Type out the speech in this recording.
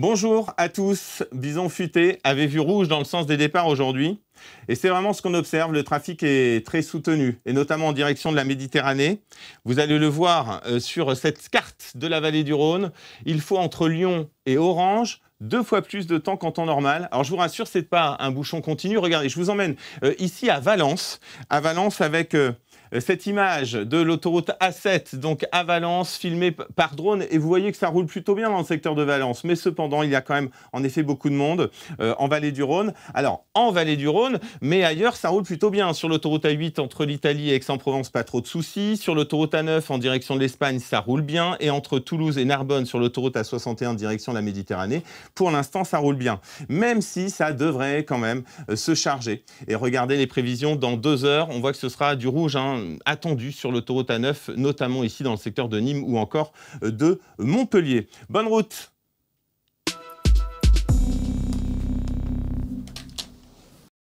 Bonjour à tous. Bison futé avait vu rouge dans le sens des départs aujourd'hui. Et c'est vraiment ce qu'on observe. Le trafic est très soutenu, et notamment en direction de la Méditerranée. Vous allez le voir euh, sur cette carte de la vallée du Rhône. Il faut entre Lyon et Orange deux fois plus de temps qu'en temps normal. Alors je vous rassure, c'est pas un bouchon continu. Regardez, je vous emmène euh, ici à Valence. À Valence avec euh, cette image de l'autoroute A7, donc à Valence, filmée par drone. Et vous voyez que ça roule plutôt bien dans le secteur de Valence. Mais cependant, il y a quand même en effet beaucoup de monde euh, en vallée du Rhône. Alors, en vallée du Rhône, mais ailleurs, ça roule plutôt bien. Sur l'autoroute A8 entre l'Italie et Aix-en-Provence, pas trop de soucis. Sur l'autoroute A9 en direction de l'Espagne, ça roule bien. Et entre Toulouse et Narbonne, sur l'autoroute A61 en direction de la Méditerranée, pour l'instant, ça roule bien. Même si ça devrait quand même euh, se charger. Et regardez les prévisions dans deux heures. On voit que ce sera du rouge. Hein, attendu sur l'autoroute A9, notamment ici dans le secteur de Nîmes ou encore de Montpellier. Bonne route